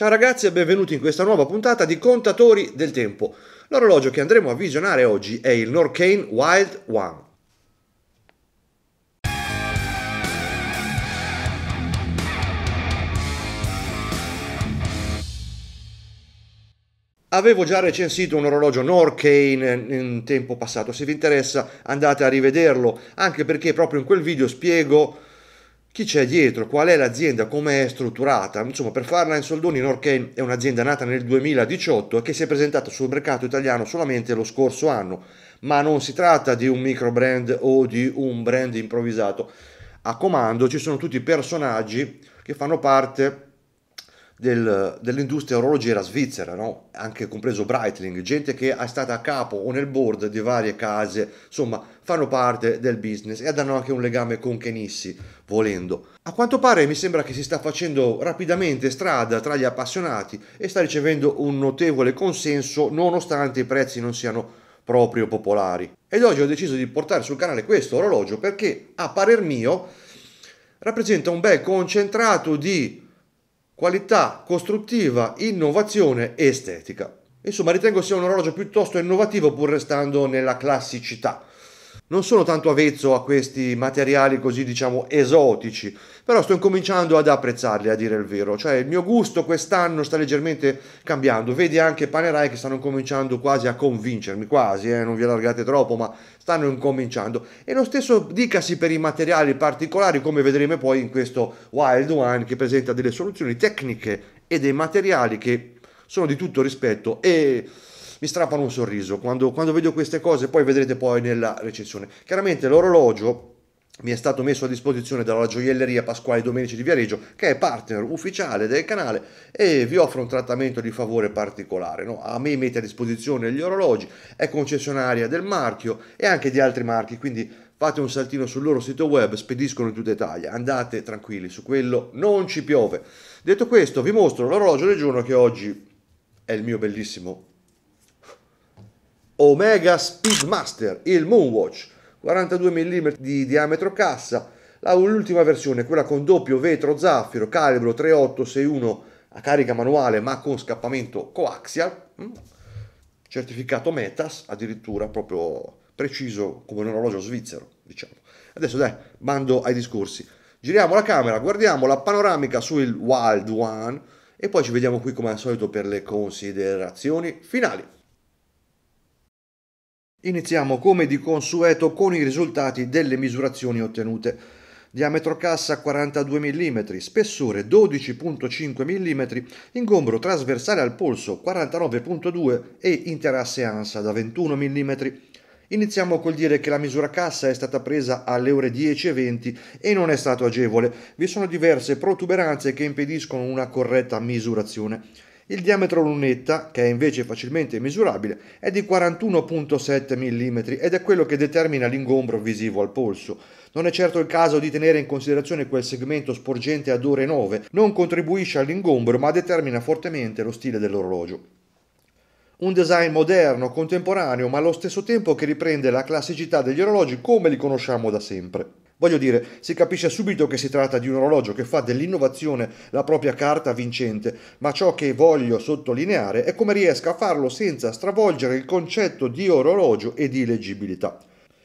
Ciao ragazzi e benvenuti in questa nuova puntata di Contatori del Tempo. L'orologio che andremo a visionare oggi è il Norcane Wild One. Avevo già recensito un orologio Norcane in tempo passato, se vi interessa andate a rivederlo, anche perché proprio in quel video spiego chi c'è dietro, qual è l'azienda, come è strutturata. Insomma, per farla in soldoni, Norken è un'azienda nata nel 2018 e che si è presentata sul mercato italiano solamente lo scorso anno, ma non si tratta di un micro brand o di un brand improvvisato. A comando ci sono tutti i personaggi che fanno parte del, dell'industria orologiera svizzera, no? anche compreso Breitling, gente che è stata a capo o nel board di varie case, insomma fanno parte del business e hanno anche un legame con Kenissi, volendo. A quanto pare mi sembra che si sta facendo rapidamente strada tra gli appassionati e sta ricevendo un notevole consenso nonostante i prezzi non siano proprio popolari. Ed oggi ho deciso di portare sul canale questo orologio perché a parer mio rappresenta un bel concentrato di qualità costruttiva, innovazione e estetica. Insomma, ritengo sia un orologio piuttosto innovativo pur restando nella classicità non sono tanto avvezzo a questi materiali così diciamo esotici, però sto incominciando ad apprezzarli a dire il vero, cioè il mio gusto quest'anno sta leggermente cambiando, vedi anche panerai che stanno cominciando quasi a convincermi, quasi, eh, non vi allargate troppo, ma stanno incominciando e lo stesso dicasi per i materiali particolari come vedremo poi in questo Wild One che presenta delle soluzioni tecniche e dei materiali che sono di tutto rispetto e mi strappano un sorriso quando, quando vedo queste cose, poi vedrete poi nella recensione. Chiaramente l'orologio mi è stato messo a disposizione dalla gioielleria Pasquale Domenici di Viareggio, che è partner ufficiale del canale e vi offre un trattamento di favore particolare. No? A me mette a disposizione gli orologi, è concessionaria del marchio e anche di altri marchi, quindi fate un saltino sul loro sito web, spediscono in tutta Italia, andate tranquilli, su quello non ci piove. Detto questo, vi mostro l'orologio del giorno che oggi è il mio bellissimo Omega Speedmaster, il Moonwatch, 42 mm di diametro cassa, l'ultima versione, quella con doppio vetro zaffiro, calibro 3861 a carica manuale ma con scappamento coaxial, mm. certificato Metas, addirittura proprio preciso come un orologio svizzero, diciamo. Adesso dai, bando ai discorsi. Giriamo la camera, guardiamo la panoramica sul Wild One e poi ci vediamo qui come al solito per le considerazioni finali. Iniziamo come di consueto con i risultati delle misurazioni ottenute. Diametro cassa 42 mm, spessore 12.5 mm, ingombro trasversale al polso 49.2 e interasse ansa da 21 mm. Iniziamo col dire che la misura cassa è stata presa alle ore 10.20 e non è stato agevole. Vi sono diverse protuberanze che impediscono una corretta misurazione. Il diametro lunetta, che è invece facilmente misurabile, è di 41.7 mm ed è quello che determina l'ingombro visivo al polso. Non è certo il caso di tenere in considerazione quel segmento sporgente ad ore 9, non contribuisce all'ingombro ma determina fortemente lo stile dell'orologio un design moderno, contemporaneo, ma allo stesso tempo che riprende la classicità degli orologi come li conosciamo da sempre. Voglio dire, si capisce subito che si tratta di un orologio che fa dell'innovazione la propria carta vincente, ma ciò che voglio sottolineare è come riesca a farlo senza stravolgere il concetto di orologio e di leggibilità.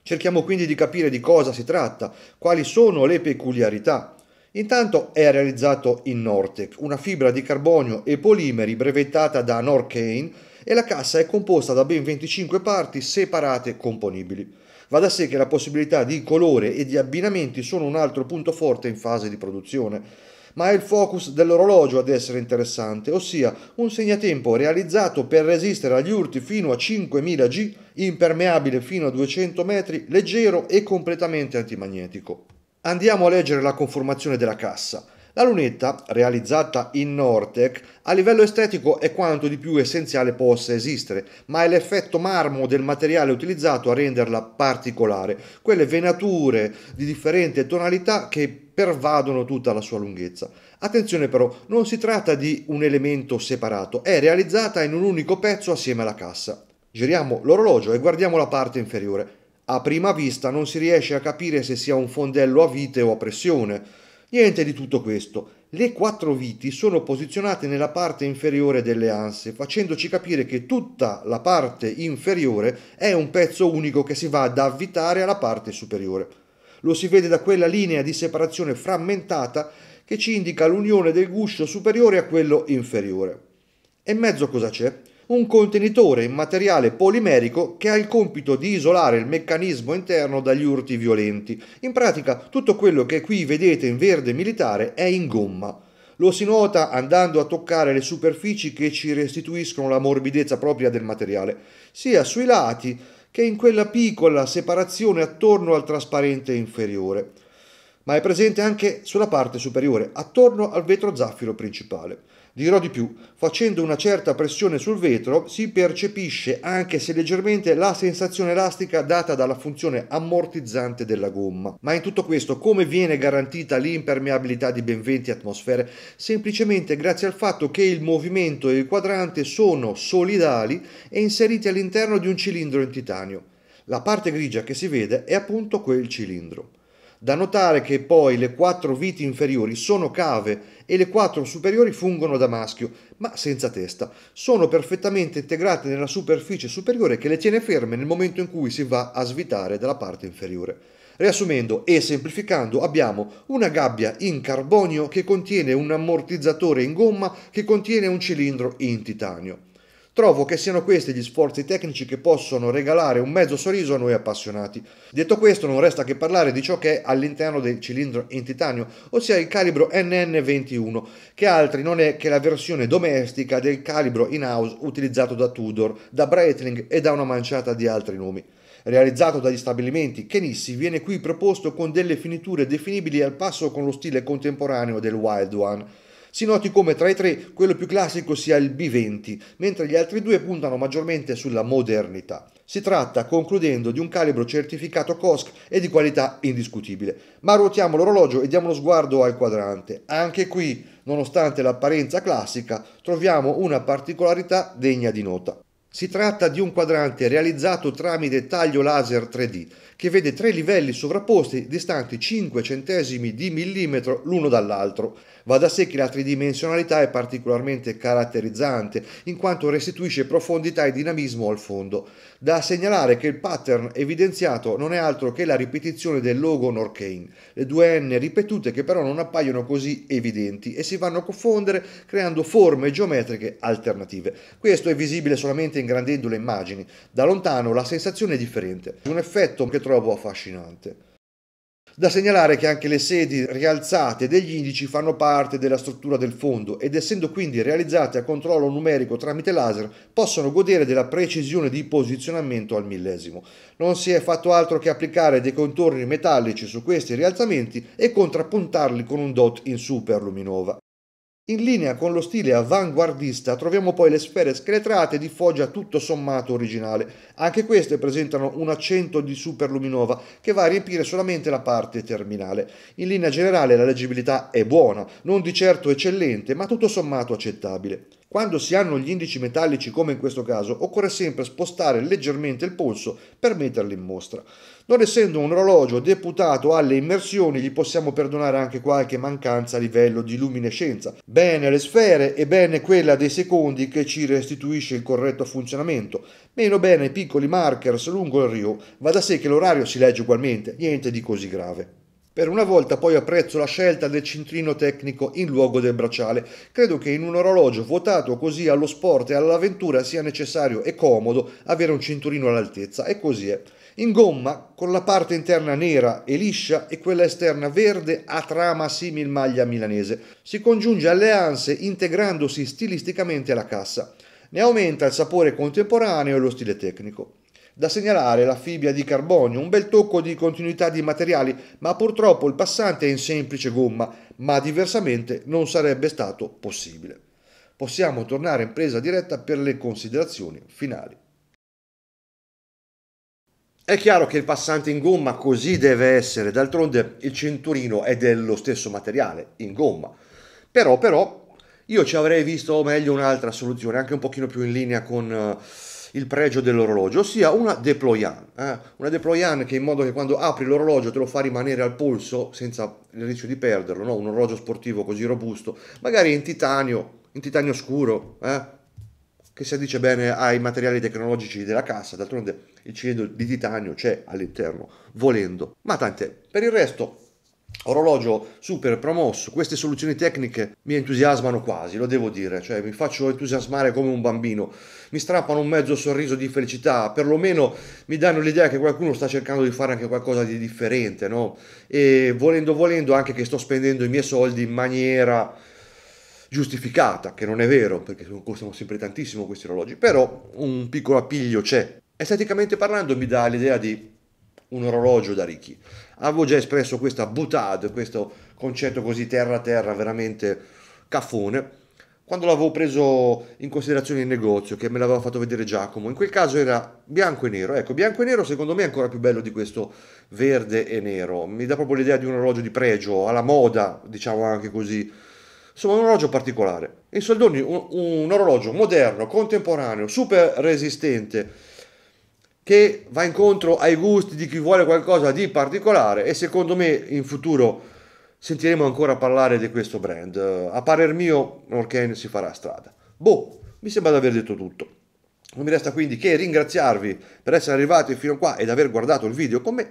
Cerchiamo quindi di capire di cosa si tratta, quali sono le peculiarità. Intanto è realizzato in Nortec, una fibra di carbonio e polimeri brevettata da Norcane e la cassa è composta da ben 25 parti separate componibili. Va da sé che la possibilità di colore e di abbinamenti sono un altro punto forte in fase di produzione. Ma è il focus dell'orologio ad essere interessante, ossia un segnatempo realizzato per resistere agli urti fino a 5000 G, impermeabile fino a 200 metri, leggero e completamente antimagnetico. Andiamo a leggere la conformazione della cassa. La lunetta, realizzata in Nortec, a livello estetico è quanto di più essenziale possa esistere, ma è l'effetto marmo del materiale utilizzato a renderla particolare, quelle venature di differente tonalità che pervadono tutta la sua lunghezza. Attenzione però, non si tratta di un elemento separato, è realizzata in un unico pezzo assieme alla cassa. Giriamo l'orologio e guardiamo la parte inferiore. A prima vista non si riesce a capire se sia un fondello a vite o a pressione Niente di tutto questo. Le quattro viti sono posizionate nella parte inferiore delle anse, facendoci capire che tutta la parte inferiore è un pezzo unico che si va ad avvitare alla parte superiore. Lo si vede da quella linea di separazione frammentata che ci indica l'unione del guscio superiore a quello inferiore. E in mezzo cosa c'è? un contenitore in materiale polimerico che ha il compito di isolare il meccanismo interno dagli urti violenti. In pratica tutto quello che qui vedete in verde militare è in gomma. Lo si nota andando a toccare le superfici che ci restituiscono la morbidezza propria del materiale, sia sui lati che in quella piccola separazione attorno al trasparente inferiore ma è presente anche sulla parte superiore, attorno al vetro zaffiro principale. Dirò di più, facendo una certa pressione sul vetro si percepisce anche se leggermente la sensazione elastica data dalla funzione ammortizzante della gomma. Ma in tutto questo come viene garantita l'impermeabilità di ben 20 atmosfere? Semplicemente grazie al fatto che il movimento e il quadrante sono solidali e inseriti all'interno di un cilindro in titanio. La parte grigia che si vede è appunto quel cilindro. Da notare che poi le quattro viti inferiori sono cave e le quattro superiori fungono da maschio, ma senza testa. Sono perfettamente integrate nella superficie superiore che le tiene ferme nel momento in cui si va a svitare dalla parte inferiore. Riassumendo e semplificando, abbiamo una gabbia in carbonio che contiene un ammortizzatore in gomma che contiene un cilindro in titanio. Trovo che siano questi gli sforzi tecnici che possono regalare un mezzo sorriso a noi appassionati. Detto questo, non resta che parlare di ciò che è all'interno del cilindro in titanio, ossia il calibro NN21, che altri non è che la versione domestica del calibro in-house utilizzato da Tudor, da Breitling e da una manciata di altri nomi. Realizzato dagli stabilimenti Kenissi, viene qui proposto con delle finiture definibili al passo con lo stile contemporaneo del Wild One. Si noti come tra i tre quello più classico sia il B20, mentre gli altri due puntano maggiormente sulla modernità. Si tratta, concludendo, di un calibro certificato COSC e di qualità indiscutibile. Ma ruotiamo l'orologio e diamo uno sguardo al quadrante. Anche qui, nonostante l'apparenza classica, troviamo una particolarità degna di nota. Si tratta di un quadrante realizzato tramite taglio laser 3D che vede tre livelli sovrapposti distanti 5 centesimi di millimetro l'uno dall'altro. Va da sé che la tridimensionalità è particolarmente caratterizzante in quanto restituisce profondità e dinamismo al fondo. Da segnalare che il pattern evidenziato non è altro che la ripetizione del logo Norkane, le due N ripetute che però non appaiono così evidenti e si vanno a confondere creando forme geometriche alternative. Questo è visibile solamente leggermente ingrandendo le immagini. Da lontano la sensazione è differente, un effetto che trovo affascinante. Da segnalare che anche le sedi rialzate degli indici fanno parte della struttura del fondo ed essendo quindi realizzate a controllo numerico tramite laser possono godere della precisione di posizionamento al millesimo. Non si è fatto altro che applicare dei contorni metallici su questi rialzamenti e contrappuntarli con un dot in super luminova. In linea con lo stile avanguardista troviamo poi le sfere scheletrate di foggia tutto sommato originale. Anche queste presentano un accento di superluminova che va a riempire solamente la parte terminale. In linea generale la leggibilità è buona, non di certo eccellente, ma tutto sommato accettabile. Quando si hanno gli indici metallici come in questo caso, occorre sempre spostare leggermente il polso per metterli in mostra. Non essendo un orologio deputato alle immersioni, gli possiamo perdonare anche qualche mancanza a livello di luminescenza bene le sfere e bene quella dei secondi che ci restituisce il corretto funzionamento, meno bene i piccoli markers lungo il rio, va da sé che l'orario si legge ugualmente, niente di così grave. Per una volta poi apprezzo la scelta del cintrino tecnico in luogo del bracciale. Credo che in un orologio votato così allo sport e all'avventura sia necessario e comodo avere un cinturino all'altezza, e così è in gomma con la parte interna nera e liscia e quella esterna verde a trama simil maglia milanese. Si congiunge alle anse integrandosi stilisticamente alla cassa. Ne aumenta il sapore contemporaneo e lo stile tecnico. Da segnalare la fibbia di carbonio, un bel tocco di continuità di materiali, ma purtroppo il passante è in semplice gomma, ma diversamente non sarebbe stato possibile. Possiamo tornare in presa diretta per le considerazioni finali. È chiaro che il passante in gomma così deve essere, d'altronde il cinturino è dello stesso materiale, in gomma. Però, però, io ci avrei visto meglio un'altra soluzione, anche un pochino più in linea con eh, il pregio dell'orologio, ossia una deployant. Eh? Una deployant che in modo che quando apri l'orologio te lo fa rimanere al polso senza il rischio di perderlo, no? un orologio sportivo così robusto, magari in titanio, in titanio scuro, eh? che si addice bene ai materiali tecnologici della cassa, d'altronde il cilindro di titanio c'è all'interno, volendo. Ma tante, per il resto orologio super promosso, queste soluzioni tecniche mi entusiasmano quasi, lo devo dire, cioè mi faccio entusiasmare come un bambino, mi strappano un mezzo sorriso di felicità, perlomeno mi danno l'idea che qualcuno sta cercando di fare anche qualcosa di differente, no? E volendo volendo anche che sto spendendo i miei soldi in maniera giustificata, che non è vero perché costano sempre tantissimo questi orologi, però un piccolo appiglio c'è. Esteticamente parlando mi dà l'idea di un orologio da ricchi. Avevo già espresso questa boutade, questo concetto così terra-terra, veramente caffone, quando l'avevo preso in considerazione in negozio, che me l'aveva fatto vedere Giacomo. In quel caso era bianco e nero. Ecco, bianco e nero secondo me è ancora più bello di questo verde e nero. Mi dà proprio l'idea di un orologio di pregio, alla moda, diciamo anche così, insomma un orologio particolare. in Soldoni, un, un orologio moderno, contemporaneo, super resistente, che va incontro ai gusti di chi vuole qualcosa di particolare e secondo me in futuro sentiremo ancora parlare di questo brand. A parer mio, Orken si farà strada. Boh, mi sembra di aver detto tutto. Non mi resta quindi che ringraziarvi per essere arrivati fino a qua ed aver guardato il video con me.